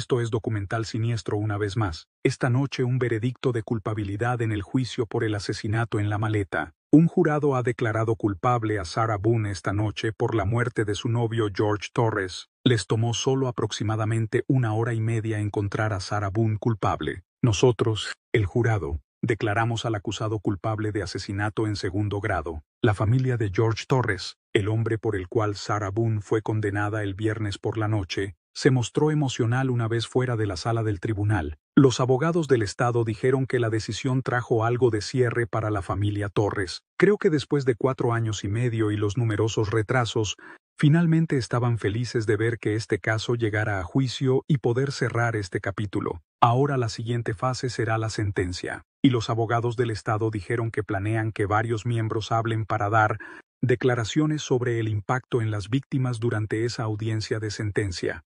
Esto es documental siniestro una vez más. Esta noche un veredicto de culpabilidad en el juicio por el asesinato en la maleta. Un jurado ha declarado culpable a Sarah Boone esta noche por la muerte de su novio George Torres. Les tomó solo aproximadamente una hora y media encontrar a Sarah Boone culpable. Nosotros, el jurado, declaramos al acusado culpable de asesinato en segundo grado. La familia de George Torres, el hombre por el cual Sarah Boone fue condenada el viernes por la noche, se mostró emocional una vez fuera de la sala del tribunal. Los abogados del Estado dijeron que la decisión trajo algo de cierre para la familia Torres. Creo que después de cuatro años y medio y los numerosos retrasos, finalmente estaban felices de ver que este caso llegara a juicio y poder cerrar este capítulo. Ahora la siguiente fase será la sentencia. Y los abogados del Estado dijeron que planean que varios miembros hablen para dar declaraciones sobre el impacto en las víctimas durante esa audiencia de sentencia.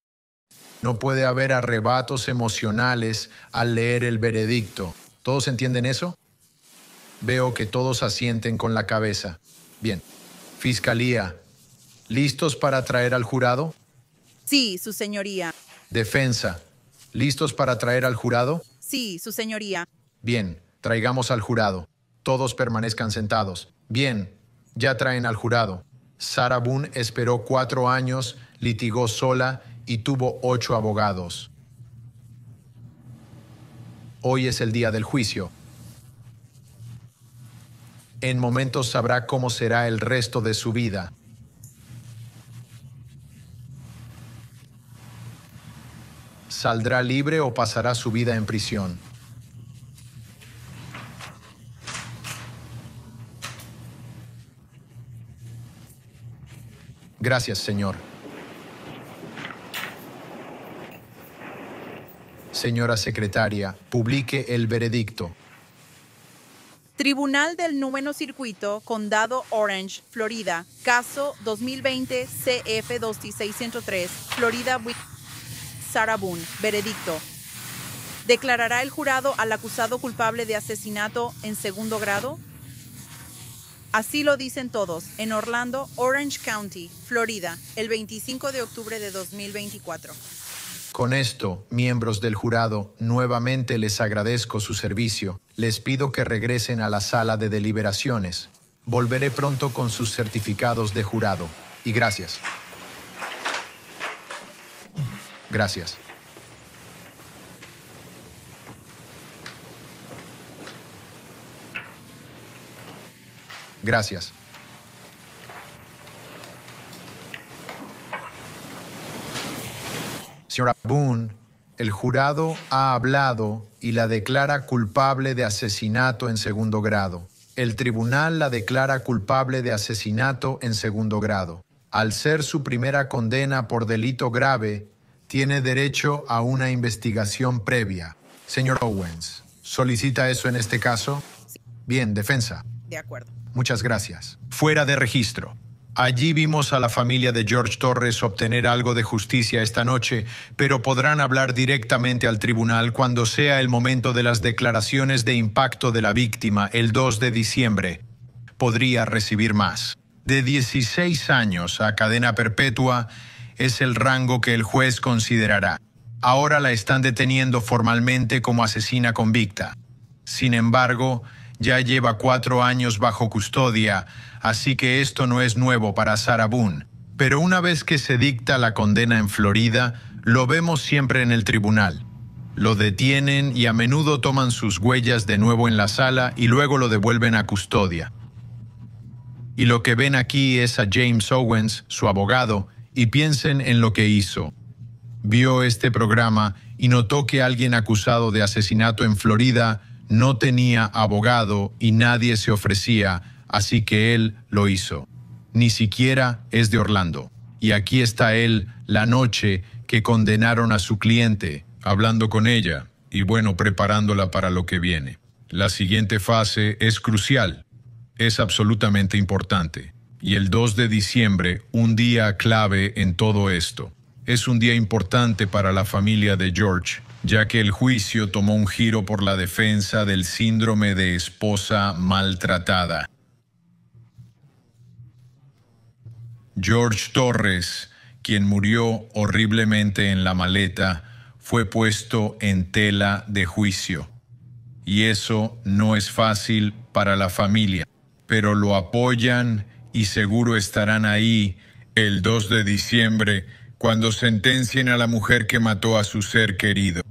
No puede haber arrebatos emocionales al leer el veredicto. ¿Todos entienden eso? Veo que todos asienten con la cabeza. Bien. Fiscalía, ¿listos para traer al jurado? Sí, su señoría. Defensa, ¿listos para traer al jurado? Sí, su señoría. Bien, traigamos al jurado. Todos permanezcan sentados. Bien, ya traen al jurado. Sarah Boone esperó cuatro años, litigó sola y tuvo ocho abogados. Hoy es el día del juicio. En momentos sabrá cómo será el resto de su vida. ¿Saldrá libre o pasará su vida en prisión? Gracias, Señor. Señora secretaria, publique el veredicto. Tribunal del Noveno Circuito, Condado Orange, Florida, caso 2020 CF 2603 Florida, Sarabun, veredicto. ¿Declarará el jurado al acusado culpable de asesinato en segundo grado? Así lo dicen todos, en Orlando, Orange County, Florida, el 25 de octubre de 2024. Con esto, miembros del jurado, nuevamente les agradezco su servicio. Les pido que regresen a la sala de deliberaciones. Volveré pronto con sus certificados de jurado. Y gracias. Gracias. Gracias. Señora Boone, el jurado ha hablado y la declara culpable de asesinato en segundo grado. El tribunal la declara culpable de asesinato en segundo grado. Al ser su primera condena por delito grave, tiene derecho a una investigación previa. Señor Owens, ¿solicita eso en este caso? Bien, defensa. De acuerdo. Muchas gracias. Fuera de registro. Allí vimos a la familia de George Torres obtener algo de justicia esta noche, pero podrán hablar directamente al tribunal cuando sea el momento de las declaraciones de impacto de la víctima el 2 de diciembre. Podría recibir más. De 16 años a cadena perpetua es el rango que el juez considerará. Ahora la están deteniendo formalmente como asesina convicta. Sin embargo, ya lleva cuatro años bajo custodia, así que esto no es nuevo para Sarah Boone. Pero una vez que se dicta la condena en Florida, lo vemos siempre en el tribunal. Lo detienen y a menudo toman sus huellas de nuevo en la sala y luego lo devuelven a custodia. Y lo que ven aquí es a James Owens, su abogado, y piensen en lo que hizo. Vio este programa y notó que alguien acusado de asesinato en Florida no tenía abogado y nadie se ofrecía, así que él lo hizo. Ni siquiera es de Orlando. Y aquí está él la noche que condenaron a su cliente, hablando con ella y bueno, preparándola para lo que viene. La siguiente fase es crucial, es absolutamente importante, y el 2 de diciembre, un día clave en todo esto. Es un día importante para la familia de George, ya que el juicio tomó un giro por la defensa del síndrome de esposa maltratada. George Torres, quien murió horriblemente en la maleta, fue puesto en tela de juicio. Y eso no es fácil para la familia, pero lo apoyan y seguro estarán ahí el 2 de diciembre cuando sentencien a la mujer que mató a su ser querido.